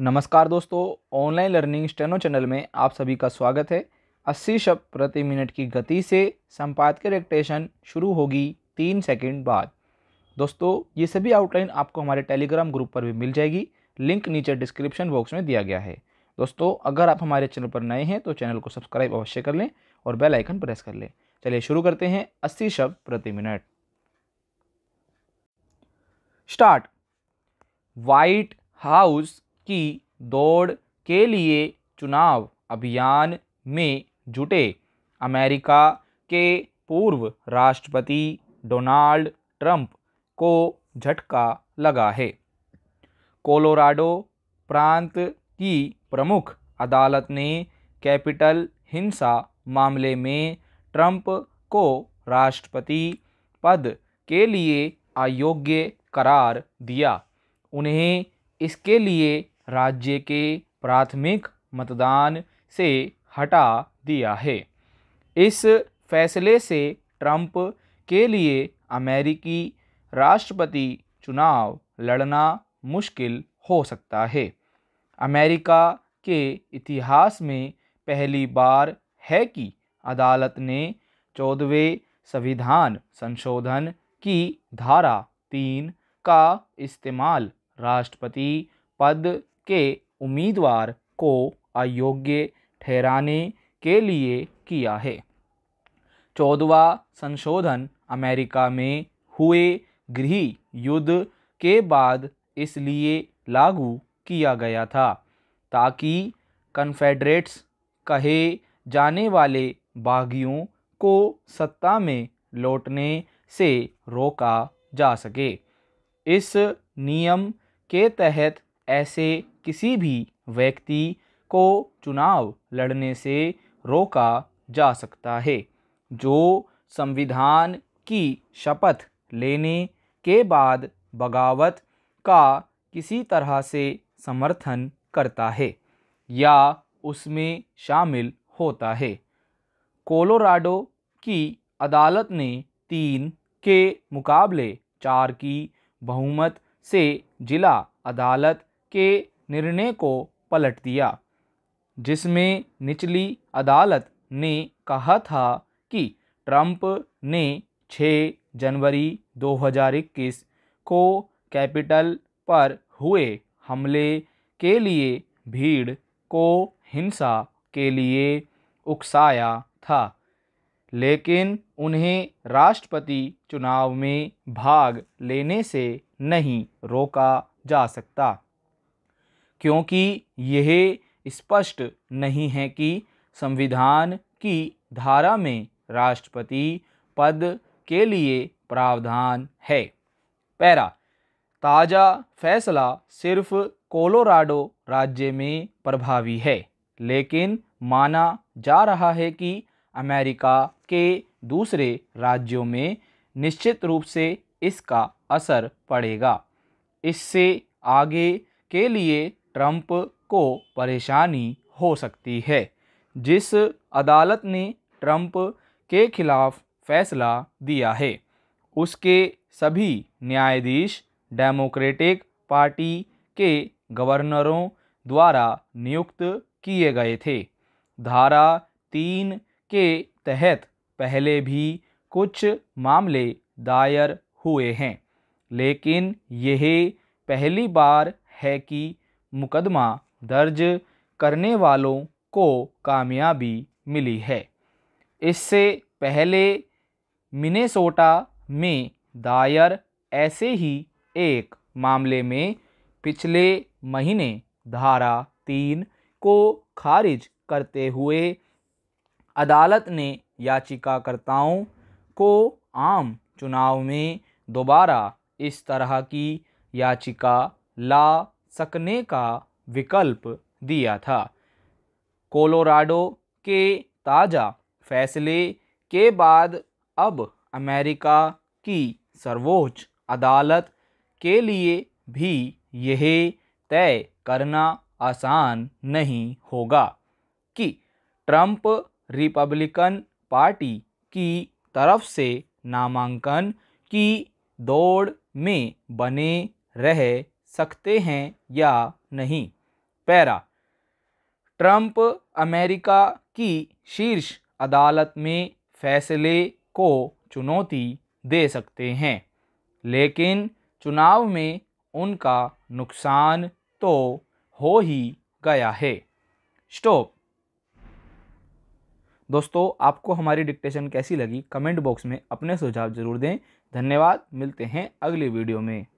नमस्कार दोस्तों online learning steno channel में आप सभी का स्वागत है 80 शब्द प्रति मिनट की गति से संपादकीय रेक्टेशन शुरू होगी तीन सेकंड बाद दोस्तों ये सभी आउटलाइन आपको हमारे टेलीग्राम ग्रुप पर भी मिल जाएगी लिंक नीचे डिस्क्रिप्शन बॉक्स में दिया गया है दोस्तों अगर आप हमारे चैनल पर नए हैं तो चैनल को सब्सक्राइब अवश्य कर लें और बेल आइकन प्रेस कर लें चलिए शुरू करते हैं अस्सी शब्द प्रति मिनट स्टार्ट वाइट हाउस की दौड़ के लिए चुनाव अभियान में जुटे अमेरिका के पूर्व राष्ट्रपति डोनाल्ड ट्रंप को झटका लगा है कोलोराडो प्रांत की प्रमुख अदालत ने कैपिटल हिंसा मामले में ट्रंप को राष्ट्रपति पद के लिए अयोग्य करार दिया उन्हें इसके लिए राज्य के प्राथमिक मतदान से हटा दिया है इस फैसले से ट्रंप के लिए अमेरिकी राष्ट्रपति चुनाव लड़ना मुश्किल हो सकता है अमेरिका के इतिहास में पहली बार है कि अदालत ने चौदहवें संविधान संशोधन की धारा तीन का इस्तेमाल राष्ट्रपति पद के उम्मीदवार को अयोग्य ठहराने के लिए किया है चौदवा संशोधन अमेरिका में हुए गृह युद्ध के बाद इसलिए लागू किया गया था ताकि कन्फेडरेट्स कहे जाने वाले बागियों को सत्ता में लौटने से रोका जा सके इस नियम के तहत ऐसे किसी भी व्यक्ति को चुनाव लड़ने से रोका जा सकता है जो संविधान की शपथ लेने के बाद बगावत का किसी तरह से समर्थन करता है या उसमें शामिल होता है कोलोराडो की अदालत ने तीन के मुकाबले चार की बहुमत से जिला अदालत के निर्णय को पलट दिया जिसमें निचली अदालत ने कहा था कि ट्रंप ने 6 जनवरी 2021 को कैपिटल पर हुए हमले के लिए भीड़ को हिंसा के लिए उकसाया था लेकिन उन्हें राष्ट्रपति चुनाव में भाग लेने से नहीं रोका जा सकता क्योंकि यह स्पष्ट नहीं है कि संविधान की धारा में राष्ट्रपति पद के लिए प्रावधान है पैरा ताज़ा फैसला सिर्फ कोलोराडो राज्य में प्रभावी है लेकिन माना जा रहा है कि अमेरिका के दूसरे राज्यों में निश्चित रूप से इसका असर पड़ेगा इससे आगे के लिए ट्रंप को परेशानी हो सकती है जिस अदालत ने ट्रंप के खिलाफ फैसला दिया है उसके सभी न्यायाधीश डेमोक्रेटिक पार्टी के गवर्नरों द्वारा नियुक्त किए गए थे धारा तीन के तहत पहले भी कुछ मामले दायर हुए हैं लेकिन यह पहली बार है कि मुकदमा दर्ज करने वालों को कामयाबी मिली है इससे पहले मिनेसोटा में दायर ऐसे ही एक मामले में पिछले महीने धारा तीन को खारिज करते हुए अदालत ने याचिकाकर्ताओं को आम चुनाव में दोबारा इस तरह की याचिका ला सकने का विकल्प दिया था कोलोराडो के ताज़ा फैसले के बाद अब अमेरिका की सर्वोच्च अदालत के लिए भी यह तय करना आसान नहीं होगा कि ट्रंप रिपब्लिकन पार्टी की तरफ से नामांकन की दौड़ में बने रह सकते हैं या नहीं पैरा ट्रंप अमेरिका की शीर्ष अदालत में फैसले को चुनौती दे सकते हैं लेकिन चुनाव में उनका नुकसान तो हो ही गया है स्टॉप दोस्तों आपको हमारी डिक्टेशन कैसी लगी कमेंट बॉक्स में अपने सुझाव जरूर दें धन्यवाद मिलते हैं अगली वीडियो में